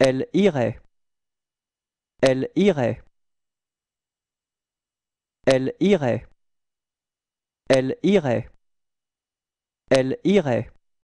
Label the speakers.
Speaker 1: Elle irait. Elle irait. Elle irait. Elle irait. Elle irait.